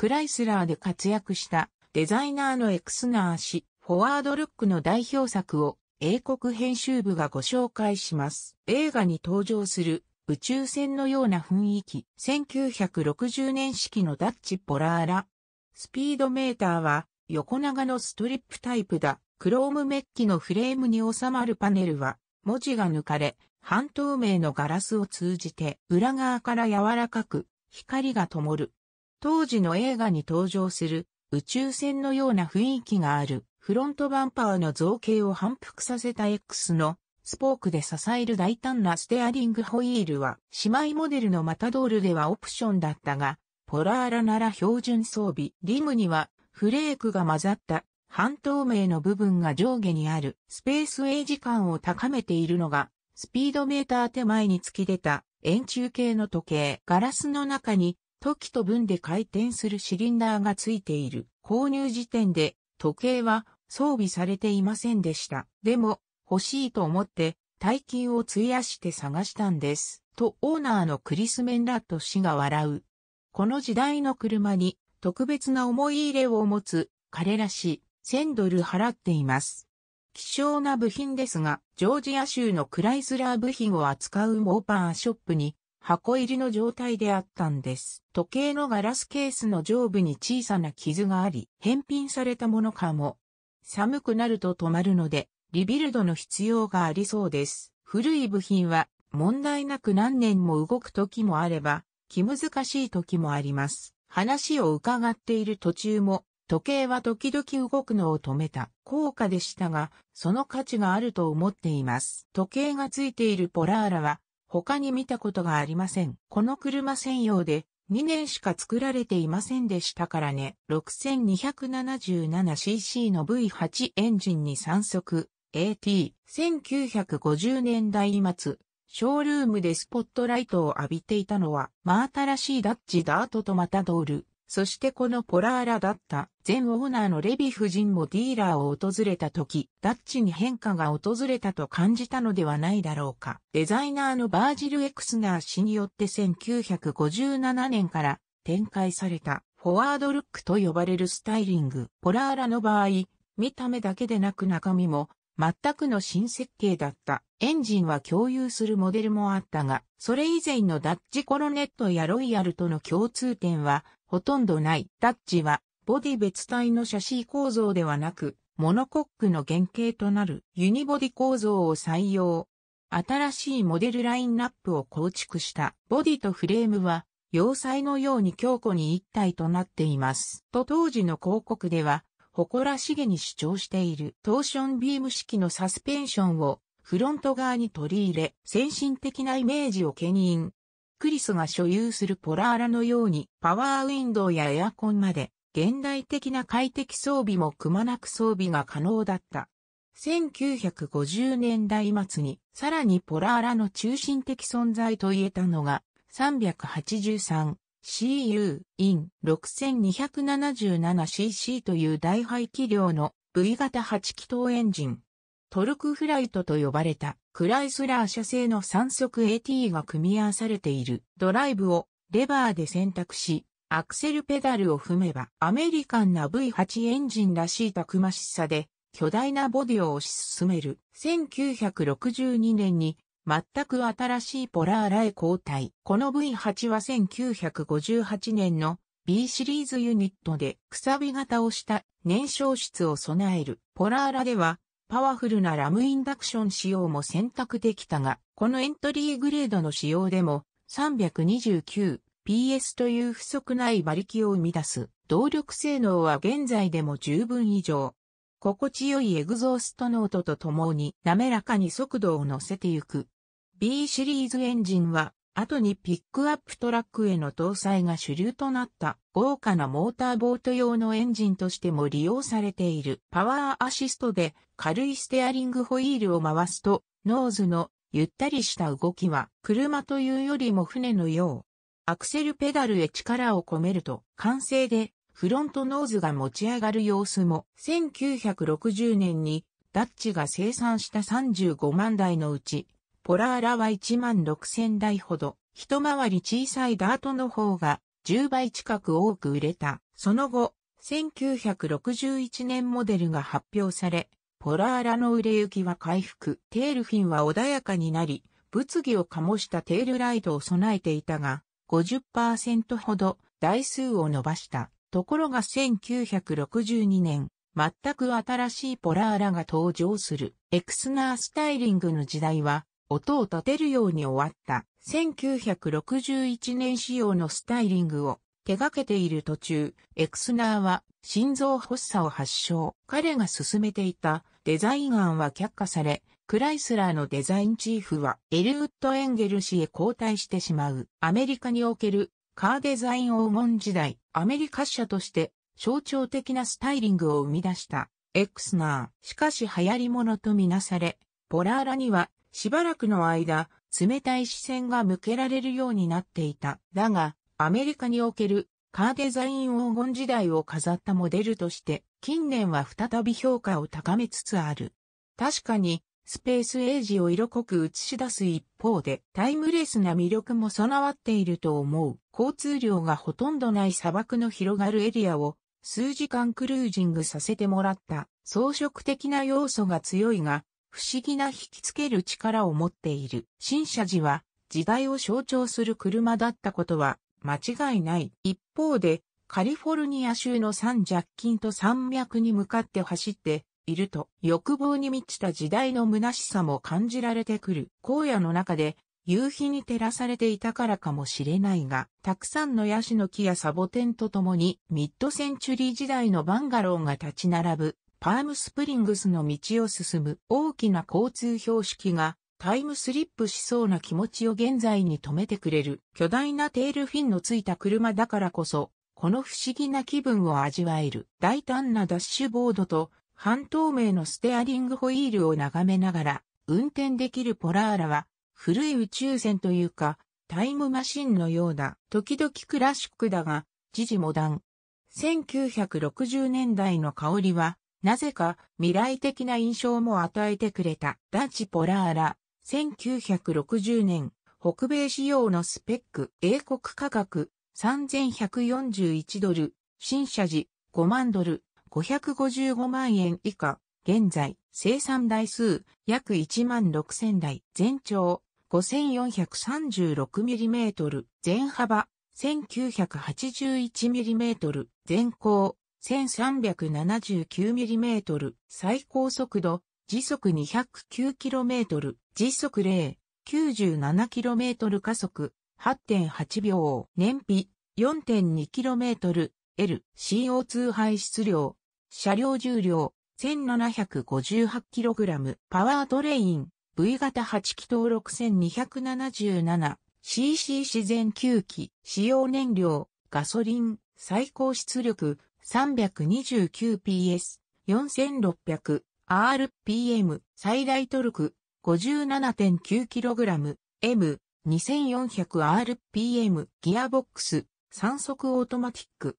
クライスラーで活躍したデザイナーのエクスナー氏、フォワードルックの代表作を英国編集部がご紹介します。映画に登場する宇宙船のような雰囲気。1960年式のダッチポラーラ。スピードメーターは横長のストリップタイプだ。クロームメッキのフレームに収まるパネルは文字が抜かれ半透明のガラスを通じて裏側から柔らかく光が灯る。当時の映画に登場する宇宙船のような雰囲気があるフロントバンパーの造形を反復させた X のスポークで支える大胆なステアリングホイールは姉妹モデルのマタドールではオプションだったがポラーラなら標準装備リムにはフレークが混ざった半透明の部分が上下にあるスペースウェイ時間を高めているのがスピードメーター手前に突き出た円柱形の時計ガラスの中に時と分で回転するシリンダーがついている。購入時点で時計は装備されていませんでした。でも欲しいと思って大金を費やして探したんです。とオーナーのクリス・メンラット氏が笑う。この時代の車に特別な思い入れを持つ彼らし1000ドル払っています。希少な部品ですが、ジョージア州のクライスラー部品を扱うモーパーショップに箱入りの状態であったんです。時計のガラスケースの上部に小さな傷があり、返品されたものかも。寒くなると止まるので、リビルドの必要がありそうです。古い部品は問題なく何年も動く時もあれば、気難しい時もあります。話を伺っている途中も、時計は時々動くのを止めた効果でしたが、その価値があると思っています。時計がついているポラーラは、他に見たことがありません。この車専用で2年しか作られていませんでしたからね。6277cc の V8 エンジンに3速 AT。1950年代末、ショールームでスポットライトを浴びていたのは、真新しいダッチダートとマタドール。そしてこのポラーラだった前オーナーのレビ夫人もディーラーを訪れた時、ダッチに変化が訪れたと感じたのではないだろうか。デザイナーのバージル・エクスナー氏によって1957年から展開されたフォワードルックと呼ばれるスタイリング。ポラーラの場合、見た目だけでなく中身も全くの新設計だった。エンジンは共有するモデルもあったが、それ以前のダッチコロネットやロイヤルとの共通点は、ほとんどない。ダッチは、ボディ別体のシャシー構造ではなく、モノコックの原型となるユニボディ構造を採用。新しいモデルラインナップを構築したボディとフレームは、要塞のように強固に一体となっています。と当時の広告では、誇らしげに主張しているトーションビーム式のサスペンションをフロント側に取り入れ、先進的なイメージを牽引。クリスが所有するポラーラのようにパワーウィンドウやエアコンまで現代的な快適装備もくまなく装備が可能だった。1950年代末にさらにポラーラの中心的存在と言えたのが 383CU in 6277cc という大排気量の V 型8気筒エンジン。トルクフライトと呼ばれたクライスラー社製の3速 AT が組み合わされているドライブをレバーで選択し、アクセルペダルを踏めばアメリカンな V8 エンジンらしいたくましさで巨大なボディを推し進める。1962年に全く新しいポラーラへ交代。この V8 は1958年の B シリーズユニットでくさび型をした燃焼室を備える。ポラーラではパワフルなラムインダクション仕様も選択できたが、このエントリーグレードの仕様でも 329PS という不足ない馬力を生み出す動力性能は現在でも十分以上。心地よいエグゾーストノートと共に滑らかに速度を乗せてゆく。B シリーズエンジンは後にピックアップトラックへの搭載が主流となった豪華なモーターボート用のエンジンとしても利用されているパワーアシストで軽いステアリングホイールを回すとノーズのゆったりした動きは車というよりも船のよう。アクセルペダルへ力を込めると完成でフロントノーズが持ち上がる様子も1960年にダッチが生産した35万台のうちポラーラは1万6000台ほど、一回り小さいダートの方が10倍近く多く売れた。その後、1961年モデルが発表され、ポラーラの売れ行きは回復。テールフィンは穏やかになり、物議を醸したテールライトを備えていたが、50%ほど台数を伸ばした。ところが1962年、全く新しいポラーラが登場する。エクスナースタイリングの時代は、音を立てるように終わった1961年仕様のスタイリングを手掛けている途中、エクスナーは心臓発作を発症。彼が進めていたデザイン案は却下され、クライスラーのデザインチーフはエルウッド・エンゲル氏へ交代してしまう。アメリカにおけるカーデザイン黄金時代、アメリカ社として象徴的なスタイリングを生み出したエクスナー。しかし流行り物とみなされ、ポラーラにはしばらくの間、冷たい視線が向けられるようになっていた。だが、アメリカにおけるカーデザイン黄金時代を飾ったモデルとして、近年は再び評価を高めつつある。確かに、スペースエイジを色濃く映し出す一方で、タイムレスな魅力も備わっていると思う。交通量がほとんどない砂漠の広がるエリアを、数時間クルージングさせてもらった。装飾的な要素が強いが、不思議な引きつける力を持っている。新車寺は時代を象徴する車だったことは間違いない。一方で、カリフォルニア州のサンジャッキンと山脈に向かって走っていると欲望に満ちた時代の虚しさも感じられてくる。荒野の中で夕日に照らされていたからかもしれないが、たくさんのヤシの木やサボテンとともにミッドセンチュリー時代のバンガローが立ち並ぶパームスプリングスの道を進む大きな交通標識がタイムスリップしそうな気持ちを現在に止めてくれる巨大なテールフィンのついた車だからこそ、この不思議な気分を味わえる大胆なダッシュボードと半透明のステアリングホイールを眺めながら運転できるポラーラは古い宇宙船というかタイムマシンのような時々クラシックだが時事モダン。1960年代の香りはなぜか未来的な印象も与えてくれたダチポラーラ。1960年、北米仕様のスペック、英国価格3141ドル、新車時5万ドル、555万円以下。現在、生産台数約1万6000台、全長 5436mm、全幅 1981mm、全高 1379mm、最高速度、時速 209km、時速0、97km 加速、8.8秒、燃費 4.2km、L、CO2 排出量、車両重量、1758kg、パワートレイン、V 型8気筒 6277cc 自然吸気、使用燃料、ガソリン、最高出力、329PS、4600RPM、最大トルク、57.9kg、M、2400RPM、ギアボックス、3速オートマティック。